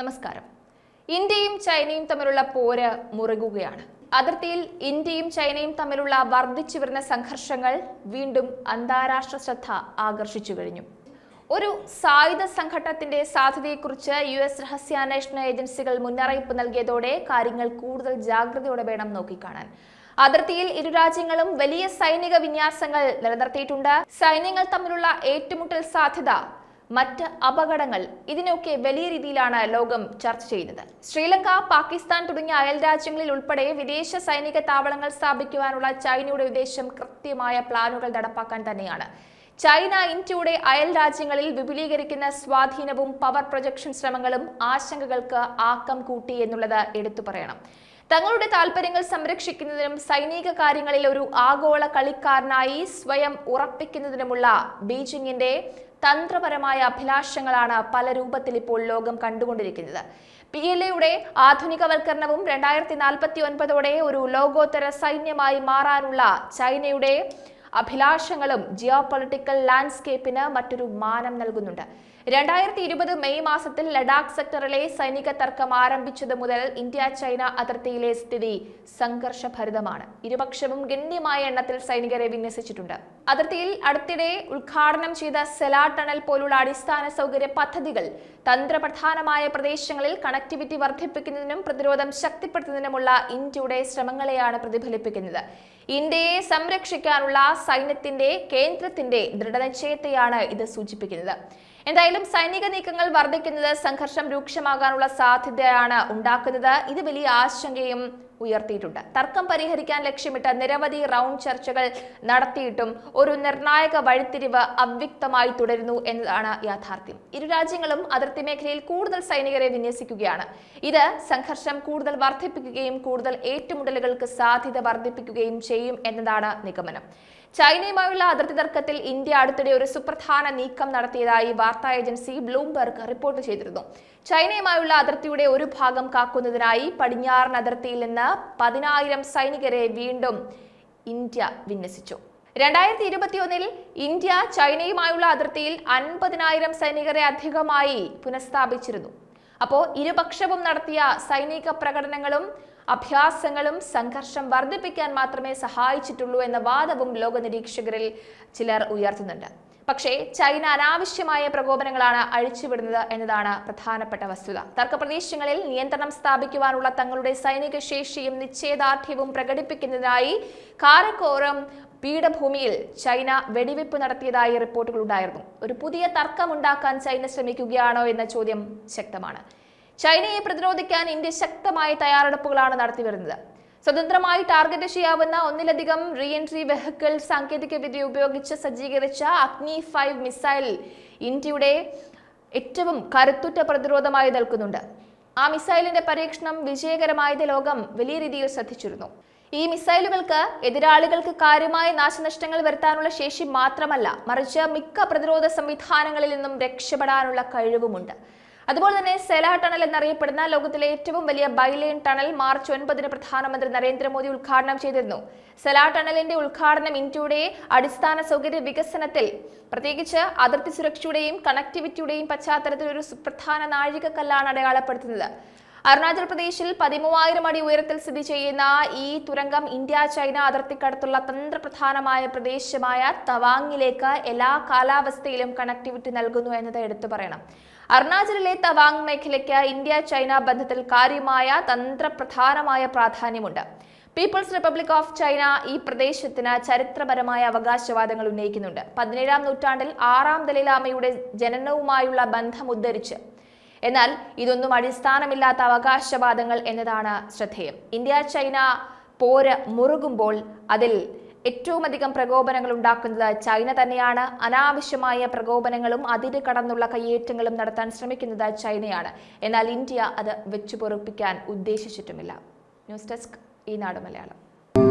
നമസ്കാരം ഇന്ത്യയും ചൈനയും തമ്മിലുള്ള പോര് മുറുകുകയാണ് അതിർത്തിയിൽ ഇന്ത്യയും ചൈനയും തമ്മിലുള്ള വർദ്ധിച്ചു വരുന്ന സംഘർഷങ്ങൾ വീണ്ടും അന്താരാഷ്ട്ര ശ്രദ്ധ ആകർഷിച്ചു കഴിഞ്ഞു ഒരു സായുധ സംഘട്ടത്തിന്റെ സാധ്യതയെക്കുറിച്ച് യു എസ് രഹസ്യാന്വേഷണ ഏജൻസികൾ മുന്നറിയിപ്പ് നൽകിയതോടെ കാര്യങ്ങൾ കൂടുതൽ ജാഗ്രതയോടെ വേണം നോക്കിക്കാണാൻ അതിർത്തിയിൽ ഇരു രാജ്യങ്ങളും വലിയ സൈനിക വിന്യാസങ്ങൾ നിലനിർത്തിയിട്ടുണ്ട് സൈന്യങ്ങൾ തമ്മിലുള്ള ഏറ്റുമുട്ടൽ സാധ്യത മറ്റ് അപകടങ്ങൾ ഇതിനൊക്കെ വലിയ രീതിയിലാണ് ലോകം ചർച്ച ചെയ്യുന്നത് ശ്രീലങ്ക പാകിസ്ഥാൻ തുടങ്ങിയ അയൽ രാജ്യങ്ങളിൽ ഉൾപ്പെടെ വിദേശ സൈനിക താവളങ്ങൾ സ്ഥാപിക്കുവാനുള്ള ചൈനയുടെ ഉദ്ദേശം കൃത്യമായ പ്ലാനുകൾ നടപ്പാക്കാൻ തന്നെയാണ് ചൈന ഇന്ത്യയുടെ അയൽ രാജ്യങ്ങളിൽ വിപുലീകരിക്കുന്ന സ്വാധീനവും പവർ പ്രൊജക്ഷൻ ശ്രമങ്ങളും ആശങ്കകൾക്ക് ആക്കം കൂട്ടി എന്നുള്ളത് എടുത്തു പറയണം തങ്ങളുടെ താൽപ്പര്യങ്ങൾ സംരക്ഷിക്കുന്നതിനും സൈനിക കാര്യങ്ങളിൽ ഒരു ആഗോള കളിക്കാരനായി സ്വയം ഉറപ്പിക്കുന്നതിനുമുള്ള ബീജിംഗിന്റെ തന്ത്രപരമായ അഭിലാഷങ്ങളാണ് പല രൂപത്തിൽ ഇപ്പോൾ ലോകം കണ്ടുകൊണ്ടിരിക്കുന്നത് പി എൽ എയുടെ ആധുനികവൽക്കരണവും രണ്ടായിരത്തി നാൽപ്പത്തി ഒൻപതോടെ ഒരു ലോകോത്തര സൈന്യമായി മാറാനുള്ള ചൈനയുടെ അഭിലാഷങ്ങളും ജിയോ പൊളിറ്റിക്കൽ ലാൻഡ്സ്കേപ്പിന് മറ്റൊരു മാനം നൽകുന്നുണ്ട് രണ്ടായിരത്തി ഇരുപത് മെയ് മാസത്തിൽ ലഡാക്ക് സെക്ടറിലെ സൈനിക തർക്കം ആരംഭിച്ചതു മുതൽ ഇന്ത്യ ചൈന അതിർത്തിയിലെ സ്ഥിതി സംഘർഷഭരിതമാണ് ഇരുപക്ഷവും ഗണ്യമായ എണ്ണത്തിൽ സൈനികരെ വിന്യസിച്ചിട്ടുണ്ട് അതിർത്തിയിൽ അടുത്തിടെ ഉദ്ഘാടനം ചെയ്ത സെലാ ടണൽ പോലുള്ള അടിസ്ഥാന സൗകര്യ പദ്ധതികൾ തന്ത്രപ്രധാനമായ പ്രദേശങ്ങളിൽ കണക്ടിവിറ്റി വർദ്ധിപ്പിക്കുന്നതിനും പ്രതിരോധം ശക്തിപ്പെടുത്തുന്നതിനുമുള്ള ഇന്ത്യയുടെ ശ്രമങ്ങളെയാണ് പ്രതിഫലിപ്പിക്കുന്നത് ഇന്ത്യയെ സംരക്ഷിക്കാനുള്ള സൈന്യത്തിന്റെ കേന്ദ്രത്തിന്റെ ദൃഢനിശ്ചയത്തെയാണ് ഇത് സൂചിപ്പിക്കുന്നത് എന്തായാലും സൈനിക നീക്കങ്ങൾ വർദ്ധിക്കുന്നത് സംഘർഷം രൂക്ഷമാകാനുള്ള സാധ്യതയാണ് ഉണ്ടാക്കുന്നത് ഇത് വലിയ ആശങ്കയും ഉയർത്തിയിട്ടുണ്ട് തർക്കം പരിഹരിക്കാൻ ലക്ഷ്യമിട്ട് നിരവധി റൗണ്ട് ചർച്ചകൾ നടത്തിയിട്ടും ഒരു നിർണായക വഴിത്തിരിവ് അവ്യക്തമായി തുടരുന്നു എന്നതാണ് യാഥാർത്ഥ്യം ഇരു രാജ്യങ്ങളും അതിർത്തി മേഖലയിൽ കൂടുതൽ സൈനികരെ വിന്യസിക്കുകയാണ് ഇത് സംഘർഷം കൂടുതൽ വർദ്ധിപ്പിക്കുകയും കൂടുതൽ ഏറ്റുമുട്ടലുകൾക്ക് സാധ്യത വർദ്ധിപ്പിക്കുകയും ചെയ്യും എന്നതാണ് നിഗമനം ചൈനയുമായുള്ള അതിർത്തി തർക്കത്തിൽ ഇന്ത്യ അടുത്തിടെ ഒരു സുപ്രധാന നീക്കം നടത്തിയതായി വാർത്താ ഏജൻസി ബ്ലൂംബർഗ് റിപ്പോർട്ട് ചെയ്തിരുന്നു ചൈനയുമായുള്ള അതിർത്തിയുടെ ഒരു ഭാഗം കാക്കുന്നതിനായി പടിഞ്ഞാറൻ അതിർത്തിയിൽ നിന്ന് പതിനായിരം സൈനികരെ വീണ്ടും ഇന്ത്യ വിന്യസിച്ചു രണ്ടായിരത്തി ഇരുപത്തിയൊന്നിൽ ഇന്ത്യ ചൈനയുമായുള്ള അതിർത്തിയിൽ അൻപതിനായിരം സൈനികരെ അധികമായി പുനഃസ്ഥാപിച്ചിരുന്നു അപ്പോൾ ഇരുപക്ഷവും നടത്തിയ സൈനിക പ്രകടനങ്ങളും അഭ്യാസങ്ങളും സംഘർഷം വർദ്ധിപ്പിക്കാൻ മാത്രമേ സഹായിച്ചിട്ടുള്ളൂ എന്ന വാദവും ലോക നിരീക്ഷകരിൽ ചിലർ ഉയർത്തുന്നുണ്ട് പക്ഷേ ചൈന അനാവശ്യമായ പ്രകോപനങ്ങളാണ് അഴിച്ചുവിടുന്നത് എന്നതാണ് പ്രധാനപ്പെട്ട വസ്തുത തർക്കപ്രദേശങ്ങളിൽ നിയന്ത്രണം സ്ഥാപിക്കുവാനുള്ള തങ്ങളുടെ സൈനിക ശേഷിയും നിശ്ചയദാർഢ്യവും പ്രകടിപ്പിക്കുന്നതിനായി കാരക്കോറം പീഠഭൂമിയിൽ ചൈന വെടിവെപ്പ് നടത്തിയതായി റിപ്പോർട്ടുകൾ ഉണ്ടായിരുന്നു ഒരു പുതിയ തർക്കമുണ്ടാക്കാൻ ചൈന ശ്രമിക്കുകയാണോ എന്ന ചോദ്യം ശക്തമാണ് ചൈനയെ പ്രതിരോധിക്കാൻ ഇന്ത്യ ശക്തമായ തയ്യാറെടുപ്പുകളാണ് നടത്തിവരുന്നത് സ്വതന്ത്രമായി ടാർഗറ്റ് ചെയ്യാവുന്ന ഒന്നിലധികം റീഎൻട്രി വെഹിക്കിൾ സാങ്കേതികവിദ്യ ഉപയോഗിച്ച് സജ്ജീകരിച്ച അഗ്നി ഫൈവ് മിസൈൽ ഇന്ത്യയുടെ ഏറ്റവും കരുത്തുറ്റ പ്രതിരോധമായി നിൽക്കുന്നുണ്ട് ആ മിസൈലിന്റെ പരീക്ഷണം വിജയകരമായത് ലോകം വലിയ രീതിയിൽ ശ്രദ്ധിച്ചിരുന്നു ഈ മിസൈലുകൾക്ക് എതിരാളികൾക്ക് കാര്യമായ നാശനഷ്ടങ്ങൾ വരുത്താനുള്ള ശേഷി മാത്രമല്ല മറിച്ച് മിക്ക പ്രതിരോധ സംവിധാനങ്ങളിൽ നിന്നും രക്ഷപ്പെടാനുള്ള കഴിവുമുണ്ട് അതുപോലെ തന്നെ സെലാ ടണൽ എന്നറിയപ്പെടുന്ന ലോകത്തിലെ ഏറ്റവും വലിയ ബൈലൈൻ ടണൽ മാർച്ച് ഒൻപതിന് പ്രധാനമന്ത്രി നരേന്ദ്രമോദി ഉദ്ഘാടനം ചെയ്തിരുന്നു സെലാ ടണലിന്റെ ഉദ്ഘാടനം ഇന്ത്യയുടെ അടിസ്ഥാന സൗകര്യ വികസനത്തിൽ പ്രത്യേകിച്ച് അതിർത്തി സുരക്ഷയുടെയും കണക്ടിവിറ്റിയുടെയും പശ്ചാത്തലത്തിൽ ഒരു സുപ്രധാന നാഴികക്കല്ലാണ് അടയാളപ്പെടുത്തുന്നത് അരുണാചൽ പ്രദേശിൽ പതിമൂവായിരം അടി ഉയരത്തിൽ സ്ഥിതി ചെയ്യുന്ന ഈ തുരങ്കം ഇന്ത്യ ചൈന അതിർത്തിക്കടുത്തുള്ള തന്ത്രപ്രധാനമായ പ്രദേശമായ തവാങ്ങിലേക്ക് എല്ലാ കാലാവസ്ഥയിലും കണക്ടിവിറ്റി നൽകുന്നു എന്നത് എടുത്തു പറയണം അരുണാചലിലെ തവാങ് മേഖലയ്ക്ക് ഇന്ത്യ ചൈന ബന്ധത്തിൽ കാര്യമായ തന്ത്രപ്രധാനമായ പ്രാധാന്യമുണ്ട് പീപ്പിൾസ് റിപ്പബ്ലിക് ഓഫ് ചൈന ഈ പ്രദേശത്തിന് ചരിത്രപരമായ അവകാശവാദങ്ങൾ ഉന്നയിക്കുന്നുണ്ട് പതിനേഴാം നൂറ്റാണ്ടിൽ ആറാം ദലൈലാമയുടെ ജനനവുമായുള്ള ബന്ധം ഉദ്ധരിച്ച് എന്നാൽ ഇതൊന്നും അടിസ്ഥാനമില്ലാത്ത അവകാശവാദങ്ങൾ എന്നതാണ് ശ്രദ്ധേയം ഇന്ത്യ ചൈന പോര് മുറുകുമ്പോൾ അതിൽ ഏറ്റവും അധികം പ്രകോപനങ്ങൾ ഉണ്ടാക്കുന്നത് ചൈന തന്നെയാണ് അനാവശ്യമായ പ്രകോപനങ്ങളും അതിര് കടന്നുള്ള കയ്യേറ്റങ്ങളും നടത്താൻ ശ്രമിക്കുന്നത് ചൈനയാണ് എന്നാൽ ഇന്ത്യ അത് വെച്ചുപൊറുപ്പിക്കാൻ ഉദ്ദേശിച്ചിട്ടുമില്ല ന്യൂസ് ഡെസ്ക് ഈ നാട് മലയാളം